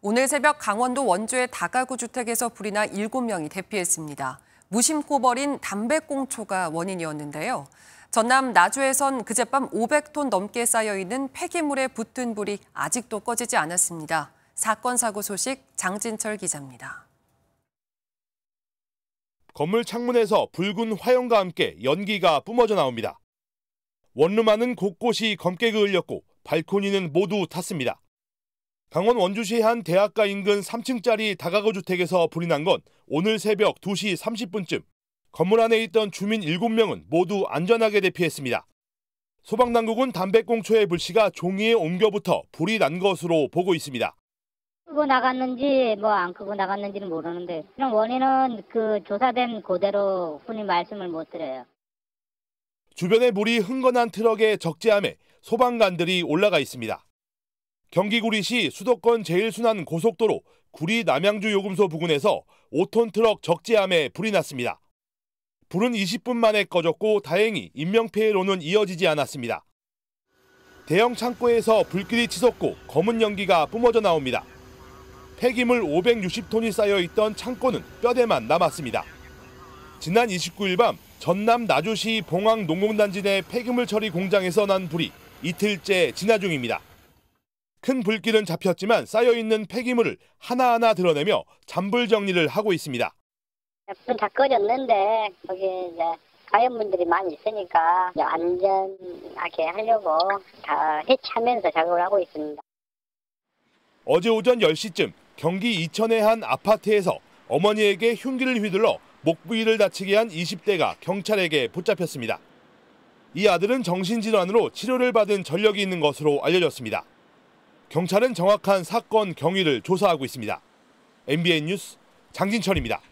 오늘 새벽 강원도 원주의 다가구 주택에서 불이 나 7명이 대피했습니다. 무심코 버린 담배꽁초가 원인이었는데요. 전남 나주에선 그젯밤 500톤 넘게 쌓여있는 폐기물에 붙은 불이 아직도 꺼지지 않았습니다. 사건 사고 소식 장진철 기자입니다. 건물 창문에서 붉은 화염과 함께 연기가 뿜어져 나옵니다. 원룸 안은 곳곳이 검게 그을렸고 발코니는 모두 탔습니다. 강원 원주시 의한 대학가 인근 3층짜리 다가구 주택에서 불이 난 건 오늘 새벽 2시 30분쯤 건물 안에 있던 주민 7명은 모두 안전하게 대피했습니다. 소방당국은 담배꽁초의 불씨가 종이에 옮겨붙어 불이 난 것으로 보고 있습니다. 끄고 나갔는지 뭐안 끄고 나갔는지는 모르는데 그런 원인은 그 조사된 그대로 흔히 말씀을 못 드려요. 주변에 물이 흥건한 트럭에 적재함에 소방관들이 올라가 있습니다. 경기구리시 수도권 제1순환 고속도로 구리 남양주 요금소 부근에서 5톤 트럭 적재함에 불이 났습니다. 불은 20분 만에 꺼졌고 다행히 인명피해로는 이어지지 않았습니다. 대형 창고에서 불길이 치솟고 검은 연기가 뿜어져 나옵니다. 폐기물 560톤이 쌓여 있던 창고는 뼈대만 남았습니다. 지난 29일 밤 전남 나주시 봉황 농공단지 내 폐기물 처리 공장에서 난 불이 이틀째 진화 중입니다. 큰 불길은 잡혔지만 쌓여있는 폐기물을 하나하나 드러내며 잔불 정리를 하고 있습니다. 불다 꺼졌는데 거기 이제 가연분들이 많이 있으니까 안전하게 하려고 다 해체하면서 작업을 하고 있습니다. 어제 오전 10시쯤 경기 이천의 한 아파트에서 어머니에게 흉기를 휘둘러 목 부위를 다치게 한 20대가 경찰에게 붙잡혔습니다. 이 아들은 정신질환으로 치료를 받은 전력이 있는 것으로 알려졌습니다. 경찰은 정확한 사건 경위를 조사하고 있습니다. MBN 뉴스 장진철입니다.